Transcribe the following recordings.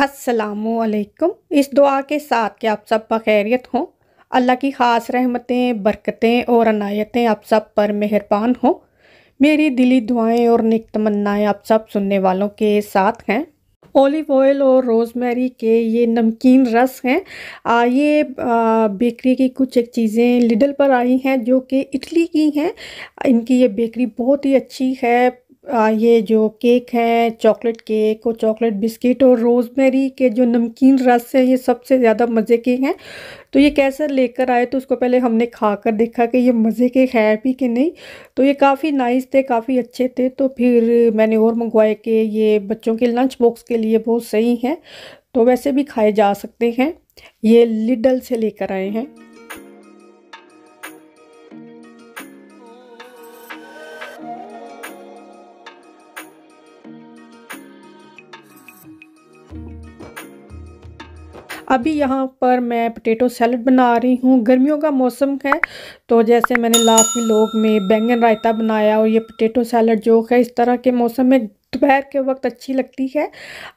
असलकुम इस दुआ के साथ कि आप सब बखैरियत हों अल्लाह की ख़ास रहमतें बरकतें और अनायतें आप सब पर मेहरबान हों मेरी दिली दुआएं और निक तमन्नाएँ आप सब सुनने वालों के साथ हैं ओलिव ऑयल और रोज़मेरी के ये नमकीन रस हैं ये बेकरी की कुछ एक चीज़ें लिडल पर आई हैं जो कि इटली की हैं इनकी ये बेकरी बहुत ही अच्छी है ये जो केक है चॉकलेट केक और चॉकलेट बिस्किट और रोज़मेरी के जो नमकीन रस हैं ये सबसे ज़्यादा मज़े के हैं तो ये कैसा लेकर आए तो उसको पहले हमने खा कर देखा कि ये मज़े के है भी कि नहीं तो ये काफ़ी नाइस थे काफ़ी अच्छे थे तो फिर मैंने और मंगवाए कि ये बच्चों के लंच बॉक्स के लिए बहुत सही हैं तो वैसे भी खाए जा सकते हैं ये लिडल से लेकर आए हैं अभी यहाँ पर मैं पोटैटो सैलड बना रही हूँ गर्मियों का मौसम है तो जैसे मैंने लास्ट में लोग में बैंगन रायता बनाया और ये पोटैटो सैलड जो है इस तरह के मौसम में दोपहर के वक्त अच्छी लगती है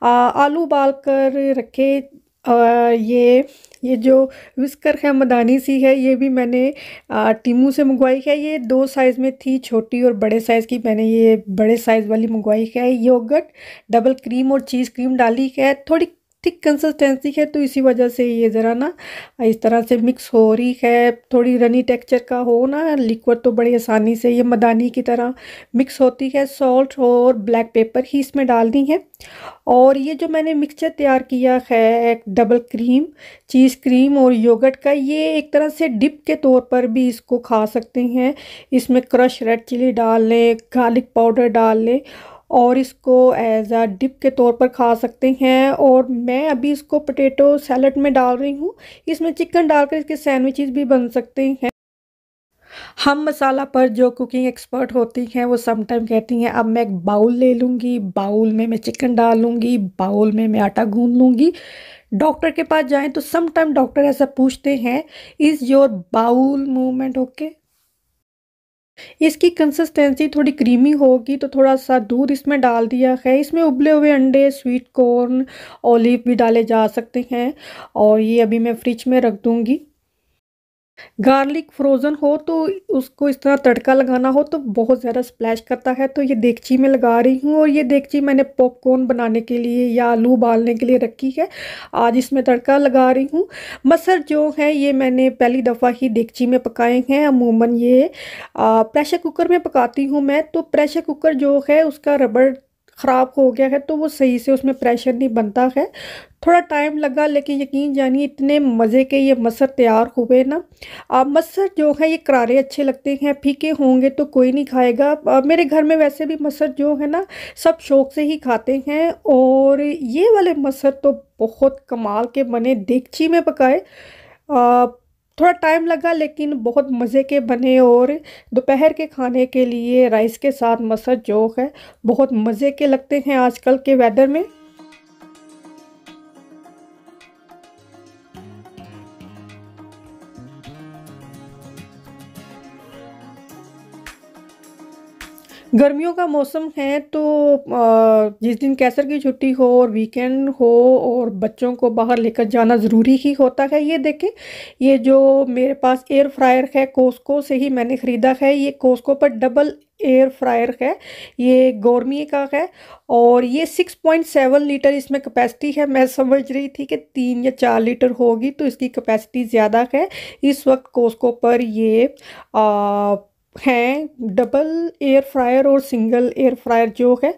आ, आलू उबाल कर रखे आ, ये ये जो विस्कर है मदानी सी है ये भी मैंने टीमू से मंगवाई है ये दो साइज़ में थी छोटी और बड़े साइज़ की मैंने ये बड़े साइज़ वाली मंगवाई है योगट डबल क्रीम और चीज़ क्रीम डाली है थोड़ी थिक कंसिस्टेंसी है तो इसी वजह से ये ज़रा ना इस तरह से मिक्स हो रही है थोड़ी रनी टेक्चर का हो ना लिक्विड तो बड़ी आसानी से ये मदानी की तरह मिक्स होती है सॉल्ट और ब्लैक पेपर ही इसमें डाल दी है और ये जो मैंने मिक्सचर तैयार किया है डबल क्रीम चीज़ क्रीम और योगट का ये एक तरह से डिप के तौर पर भी इसको खा सकते हैं इसमें क्रश रेड चिली डाल लें गार्लिक पाउडर डाल लें और इसको एज आ डिप के तौर पर खा सकते हैं और मैं अभी इसको पोटैटो सैलड में डाल रही हूँ इसमें चिकन डालकर इसके सैंडविचेस भी बन सकते हैं हम मसाला पर जो कुकिंग एक्सपर्ट होती हैं वो समटाइम कहती हैं अब मैं एक बाउल ले लूँगी बाउल में मैं चिकन डाल लूँगी बाउल में मैं आटा गून लूँगी डॉक्टर के पास जाएं तो समटाइम डॉक्टर ऐसा पूछते हैं is your bowel movement okay इसकी कंसिस्टेंसी थोड़ी क्रीमी होगी तो थोड़ा सा दूध इसमें डाल दिया है इसमें उबले हुए अंडे स्वीट कॉर्न ऑलिव भी डाले जा सकते हैं और ये अभी मैं फ्रिज में रख दूँगी गार्लिक फ्रोज़न हो तो उसको इस तरह तड़का लगाना हो तो बहुत ज़्यादा स्प्लैश करता है तो ये देगची में लगा रही हूँ और ये देगची मैंने पॉपकॉर्न बनाने के लिए या आलू उबालने के लिए रखी है आज इसमें तड़का लगा रही हूँ मसर जो है ये मैंने पहली दफ़ा ही देगची में पकाए हैं अमूमन ये प्रेशर कुकर में पकाती हूँ मैं तो प्रेशर कुकर जो है उसका रबड़ ख़राब हो गया है तो वो सही से उसमें प्रेशर नहीं बनता है थोड़ा टाइम लगा लेकिन यकीन जानिए इतने मज़े के ये मसर तैयार हुए ना आप मसर जो है ये करारे अच्छे लगते हैं फीके होंगे तो कोई नहीं खाएगा आ, मेरे घर में वैसे भी मसर जो है ना सब शौक से ही खाते हैं और ये वाले मसर तो बहुत कमाल के बने देगची में पकाए आ, थोड़ा टाइम लगा लेकिन बहुत मज़े के बने और दोपहर के खाने के लिए राइस के साथ मसर जो है बहुत मज़े के लगते हैं आजकल के वेदर में गर्मियों का मौसम है तो जिस दिन कैसर की छुट्टी हो और वीकेंड हो और बच्चों को बाहर लेकर जाना ज़रूरी ही होता है ये देखें ये जो मेरे पास एयर फ्रायर है कोस्को से ही मैंने ख़रीदा है ये कोस्को पर डबल एयर फ्रायर है ये गोरमी का है और ये 6.7 लीटर इसमें कैपेसिटी है मैं समझ रही थी कि तीन या चार लीटर होगी तो इसकी कैपेसिटी ज़्यादा है इस वक्त कोस्को पर ये आ, हैं डबल एयर फ्रायर और सिंगल एयर फ्रायर जो है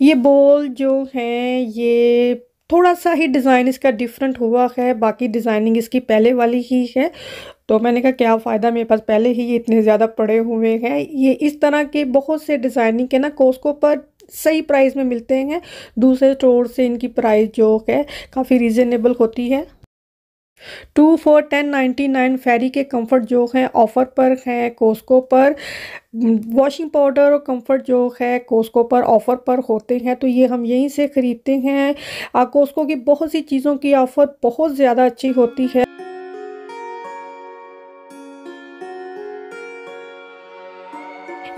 ये बॉल जो हैं ये थोड़ा सा ही डिज़ाइन इसका डिफरेंट हुआ है बाकी डिज़ाइनिंग इसकी पहले वाली ही है तो मैंने कहा क्या फ़ायदा मेरे पास पहले ही ये इतने ज़्यादा पड़े हुए हैं ये इस तरह के बहुत से डिज़ाइनिंग के ना कोस्को पर सही प्राइस में मिलते हैं दूसरे स्टोर से इनकी प्राइस जो है काफ़ी रिजनेबल होती है two four ten ninety nine फेरी के कंफर्ट जो हैं ऑफ़र पर हैं कोस्को पर वॉशिंग पाउडर और कंफर्ट जो है कोस्को पर ऑफ़र पर होते हैं तो ये हम यहीं से ख़रीदते हैं कोस्को की बहुत सी चीज़ों की ऑफ़र बहुत ज़्यादा अच्छी होती है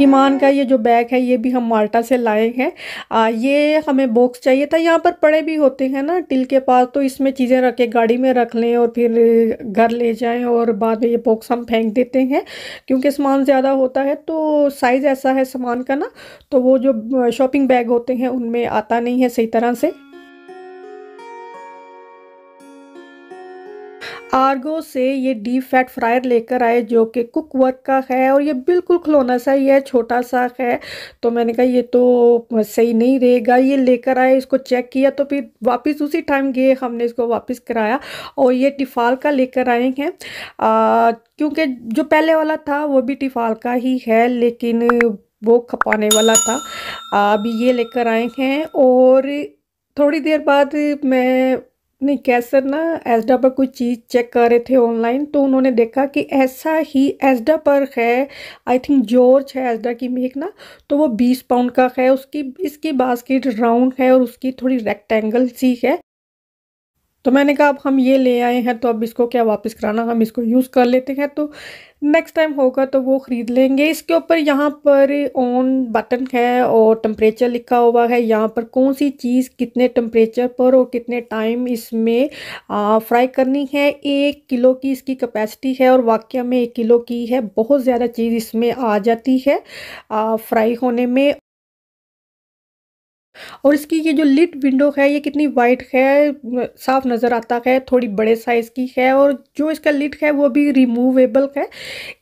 ईमान का ये जो बैग है ये भी हम माल्टा से लाए हैं ये हमें बॉक्स चाहिए था यहाँ पर पड़े भी होते हैं ना टिल के पास तो इसमें चीज़ें रखें गाड़ी में रख लें और फिर घर ले जाएं और बाद में ये बॉक्स हम फेंक देते हैं क्योंकि सामान ज़्यादा होता है तो साइज़ ऐसा है सामान का ना तो वो जो शॉपिंग बैग होते हैं उनमें आता नहीं है सही तरह से आर्गो से ये डीप फैट फ्रायर लेकर आए जो कि कुक वर्क का है और ये बिल्कुल खिलौना सा ही है छोटा सा है तो मैंने कहा ये तो सही नहीं रहेगा ये लेकर आए इसको चेक किया तो फिर वापस उसी टाइम गए हमने इसको वापस कराया और ये टिफाल का लेकर आए हैं क्योंकि जो पहले वाला था वो भी टिफाल का ही है लेकिन वो खपाने वाला था अभी ये लेकर आए हैं और थोड़ी देर बाद मैं नहीं कैसर ना एसडा पर कोई चीज़ चेक कर रहे थे ऑनलाइन तो उन्होंने देखा कि ऐसा ही एसडा पर है आई थिंक जॉर्ज है एसडा की मेक ना तो वो बीस पाउंड का है उसकी इसकी बास्केट राउंड है और उसकी थोड़ी रेक्टेंगल सी है तो मैंने कहा अब हम ये ले आए हैं तो अब इसको क्या वापस कराना हम इसको यूज़ कर लेते हैं तो नेक्स्ट टाइम होगा तो वो ख़रीद लेंगे इसके ऊपर यहाँ पर ऑन बटन है और टम्परेचर लिखा हुआ है यहाँ पर कौन सी चीज़ कितने टम्परेचर पर और कितने टाइम इसमें फ्राई करनी है एक किलो की इसकी कैपेसिटी है और वाक्य में एक किलो की है बहुत ज़्यादा चीज़ इसमें आ जाती है फ्राई होने में और इसकी ये जो लिट विंडो है ये कितनी वाइट है साफ नज़र आता है थोड़ी बड़े साइज़ की है और जो इसका लिट है वो भी रिमूवेबल है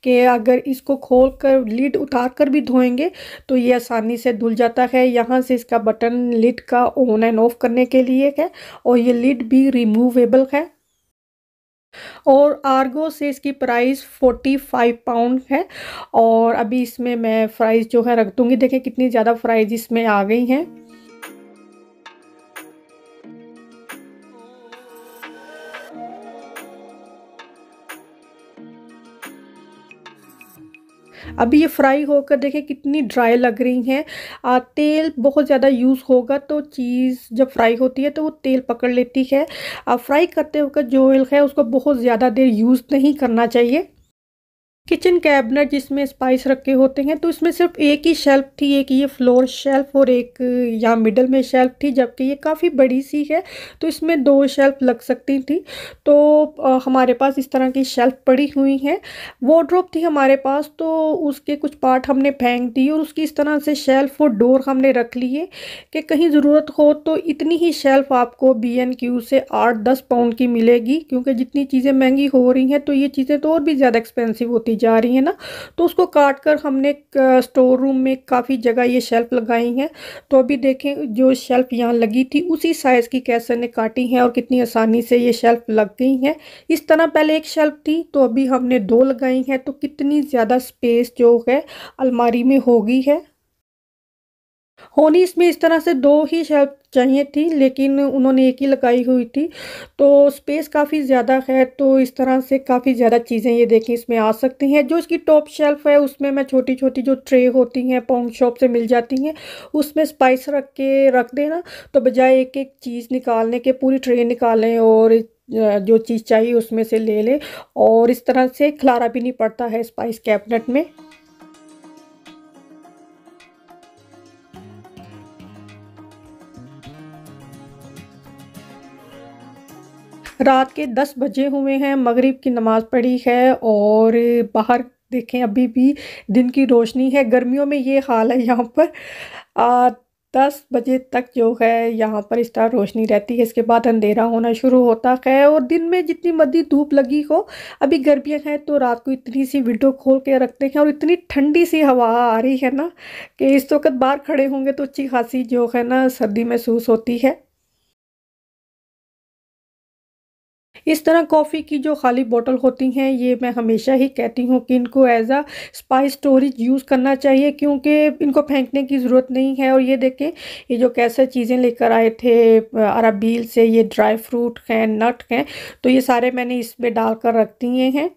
कि अगर इसको खोल कर लिट उतार कर भी धोएंगे तो ये आसानी से धुल जाता है यहाँ से इसका बटन लिट का ऑन एंड ऑफ करने के लिए है और ये लिट भी रिमूवेबल है और आर्गो से इसकी प्राइस फोर्टी फाइव पाउंड है और अभी इसमें मैं फ़्राइज़ जो है रख दूँगी देखें कितनी ज़्यादा फ़्राइज़ इसमें आ गई हैं अभी ये फ्राई होकर देखें कितनी ड्राई लग रही हैं तेल बहुत ज़्यादा यूज़ होगा तो चीज़ जब फ्राई होती है तो वो तेल पकड़ लेती है फ्राई करते वक्त जो ऑयल है उसको बहुत ज़्यादा देर यूज़ नहीं करना चाहिए किचन कैबिनेट जिसमें स्पाइस रखे होते हैं तो इसमें सिर्फ एक ही शेल्फ थी एक ये फ्लोर शेल्फ और एक यहाँ मिडल में शेल्फ थी जबकि ये काफ़ी बड़ी सी है तो इसमें दो शेल्फ लग सकती थी तो आ, हमारे पास इस तरह की शेल्फ पड़ी हुई हैं वॉड्रोप थी हमारे पास तो उसके कुछ पार्ट हमने फेंक दिए और उसकी इस तरह से शेल्फ और डोर हमने रख लिए कि कहीं ज़रूरत हो तो इतनी ही शेल्फ आपको बी एन क्यू से आठ दस पाउंड की मिलेगी क्योंकि जितनी चीज़ें महंगी हो रही हैं तो ये चीज़ें तो और भी ज़्यादा एक्सपेंसिव होती जा रही है ना तो उसको काट कर हमने स्टोर रूम में काफ़ी जगह ये शेल्फ़ लगाई हैं तो अभी देखें जो शेल्फ़ यहाँ लगी थी उसी साइज़ की कैसर ने काटी हैं और कितनी आसानी से ये शेल्फ़ लग गई हैं इस तरह पहले एक शेल्फ़ थी तो अभी हमने दो लगाई हैं तो कितनी ज़्यादा स्पेस जो है अलमारी में होगी है होनी इसमें इस तरह से दो ही शेल्फ चाहिए थी लेकिन उन्होंने एक ही लगाई हुई थी तो स्पेस काफ़ी ज़्यादा है तो इस तरह से काफ़ी ज़्यादा चीज़ें ये देखें इसमें आ सकती हैं जो इसकी टॉप शेल्फ है उसमें मैं छोटी छोटी जो ट्रे होती हैं पाउंड शॉप से मिल जाती हैं उसमें स्पाइस रख के रख देना तो बजाय एक एक चीज़ निकालने के पूरी ट्रे निकालें और जो चीज़ चाहिए उसमें से ले लें और इस तरह से खलारा भी नहीं पड़ता है स्पाइस कैबिनेट में रात के दस बजे हुए हैं मगरिब की नमाज़ पढ़ी है और बाहर देखें अभी भी दिन की रोशनी है गर्मियों में ये हाल है यहाँ पर आ, दस बजे तक जो है यहाँ पर इस तरह रोशनी रहती है इसके बाद अंधेरा होना शुरू होता है और दिन में जितनी मर्जी धूप लगी हो अभी गर्मियाँ हैं तो रात को इतनी सी विंडो खोल के रखते हैं और इतनी ठंडी सी हवा आ रही है ना कि इस वक्त बाहर खड़े होंगे तो अच्छी खासी जो है ना सर्दी महसूस होती है इस तरह कॉफ़ी की जो खाली बोतल होती हैं ये मैं हमेशा ही कहती हूँ कि इनको as a spice storage use करना चाहिए क्योंकि इनको फेंकने की ज़रूरत नहीं है और ये देखें ये जो कैसे चीज़ें लेकर आए थे अरबील से ये ड्राई फ्रूट हैं नट हैं तो ये सारे मैंने इसमें डाल कर रख दिए हैं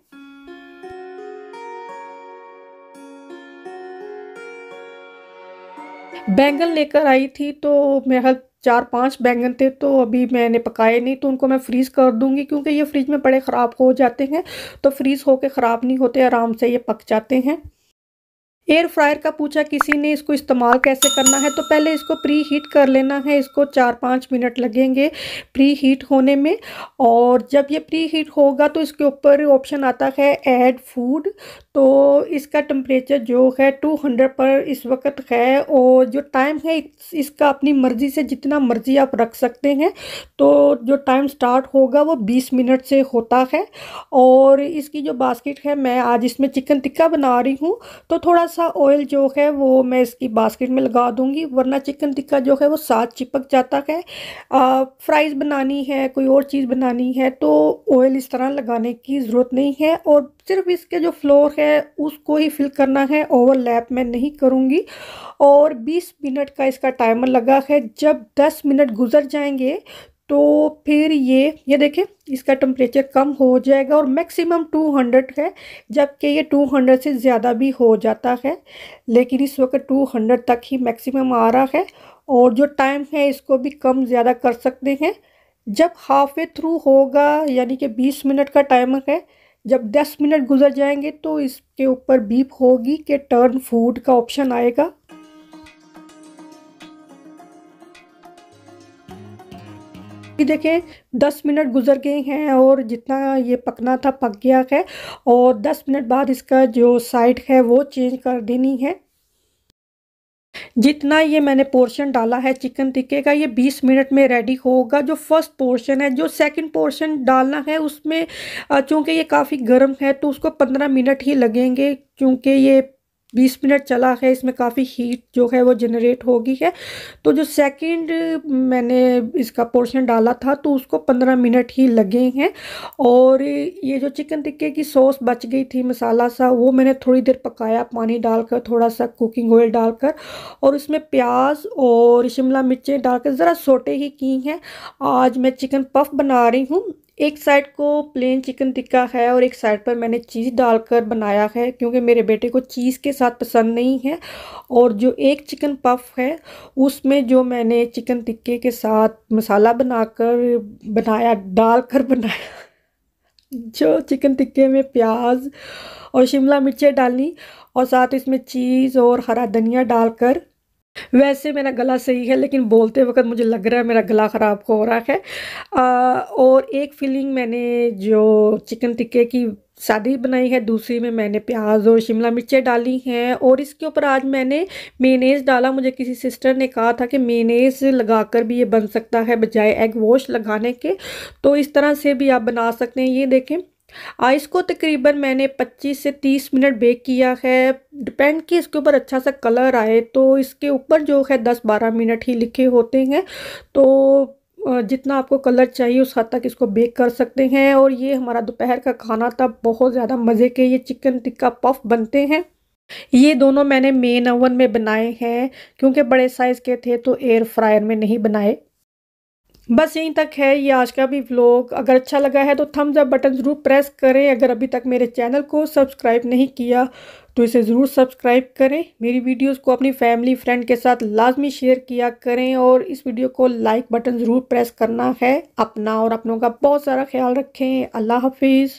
बैंगन लेकर आई थी तो मेरा चार पांच बैंगन थे तो अभी मैंने पकाए नहीं तो उनको मैं फ्रीज़ कर दूंगी क्योंकि ये फ्रिज में बड़े ख़राब हो जाते हैं तो फ्रीज़ होकर ख़राब नहीं होते आराम से ये पक जाते हैं एयर फ्रायर का पूछा किसी ने इसको इस्तेमाल कैसे करना है तो पहले इसको प्री हीट कर लेना है इसको चार पाँच मिनट लगेंगे प्री हीट होने में और जब ये प्री हीट होगा तो इसके ऊपर ऑप्शन आता है ऐड फूड तो इसका टम्परेचर जो है टू हंड्रेड पर इस वक्त है और जो टाइम है इसका अपनी मर्ज़ी से जितना मर्ज़ी आप रख सकते हैं तो जो टाइम स्टार्ट होगा वो बीस मिनट से होता है और इसकी जो बास्केट है मैं आज इसमें चिकन टिक्का बना रही हूँ तो थोड़ा सा ऑयल जो है वो मैं इसकी बास्केट में लगा दूँगी वरना चिकन टिक्का जो है वो साथ चिपक जाता है फ्राइज़ बनानी है कोई और चीज़ बनानी है तो ऑयल इस तरह लगाने की ज़रूरत नहीं है और सिर्फ इसके जो फ्लोर है उसको ही फिल करना है ओवरलैप मैं नहीं करूँगी और 20 मिनट का इसका टाइमर लगा है जब 10 मिनट गुजर जाएंगे तो फिर ये ये देखें इसका टम्परेचर कम हो जाएगा और मैक्सिमम 200 है जबकि ये 200 से ज़्यादा भी हो जाता है लेकिन इस वक्त 200 तक ही मैक्सिमम आ रहा है और जो टाइम है इसको भी कम ज़्यादा कर सकते हैं जब हाफ वे थ्रू होगा यानी कि 20 मिनट का टाइम है जब 10 मिनट गुजर जाएंगे तो इसके ऊपर बीप होगी कि टर्न फूड का ऑप्शन आएगा कि देखें दस मिनट गुजर गए हैं और जितना ये पकना था पक गया है और दस मिनट बाद इसका जो साइड है वो चेंज कर देनी है जितना ये मैंने पोर्शन डाला है चिकन टिक्के का ये 20 मिनट में रेडी होगा जो फर्स्ट पोर्शन है जो सेकंड पोर्शन डालना है उसमें चूँकि ये काफ़ी गर्म है तो उसको 15 मिनट ही लगेंगे क्योंकि ये बीस मिनट चला है इसमें काफ़ी हीट जो है वो जनरेट होगी है तो जो सेकंड मैंने इसका पोर्शन डाला था तो उसको पंद्रह मिनट ही लगे हैं और ये जो चिकन टिक्के की सॉस बच गई थी मसाला सा वो मैंने थोड़ी देर पकाया पानी डालकर थोड़ा सा कुकिंग ऑयल डालकर और उसमें प्याज और शिमला मिर्चें डालकर ज़रा सोटे ही की हैं आज मैं चिकन पफ बना रही हूँ एक साइड को प्लेन चिकन टिक्का है और एक साइड पर मैंने चीज़ डालकर बनाया है क्योंकि मेरे बेटे को चीज़ के साथ पसंद नहीं है और जो एक चिकन पफ है उसमें जो मैंने चिकन टिक्के के साथ मसाला बनाकर बनाया डालकर बनाया जो चिकन टिक्के में प्याज और शिमला मिर्चें डालनी और साथ इसमें चीज़ और हरा धनिया डालकर वैसे मेरा गला सही है लेकिन बोलते वक्त मुझे लग रहा है मेरा गला ख़राब हो रहा है आ, और एक फीलिंग मैंने जो चिकन टिक्के की सादी बनाई है दूसरी में मैंने प्याज और शिमला मिर्चें डाली हैं और इसके ऊपर आज मैंने मेनेज डाला मुझे किसी सिस्टर ने कहा था कि मेनेज लगाकर भी ये बन सकता है बजाय एग वॉश लगाने के तो इस तरह से भी आप बना सकते हैं ये देखें आइस को तकरीबन मैंने 25 से 30 मिनट बेक किया है डिपेंड कि इसके ऊपर अच्छा सा कलर आए तो इसके ऊपर जो है 10-12 मिनट ही लिखे होते हैं तो जितना आपको कलर चाहिए उस हद तक इसको बेक कर सकते हैं और ये हमारा दोपहर का खाना था बहुत ज़्यादा मज़े के ये चिकन टिक्का पफ बनते हैं ये दोनों मैंने मेन ओवन में बनाए हैं क्योंकि बड़े साइज़ के थे तो एयर फ्रायर में नहीं बनाए बस यहीं तक है ये आज का भी व्लॉग अगर अच्छा लगा है तो थम्स अप बटन ज़रूर प्रेस करें अगर अभी तक मेरे चैनल को सब्सक्राइब नहीं किया तो इसे ज़रूर सब्सक्राइब करें मेरी वीडियोस को अपनी फैमिली फ्रेंड के साथ लाजमी शेयर किया करें और इस वीडियो को लाइक बटन ज़रूर प्रेस करना है अपना और अपनों का बहुत सारा ख्याल रखें अल्लाह हाफिज़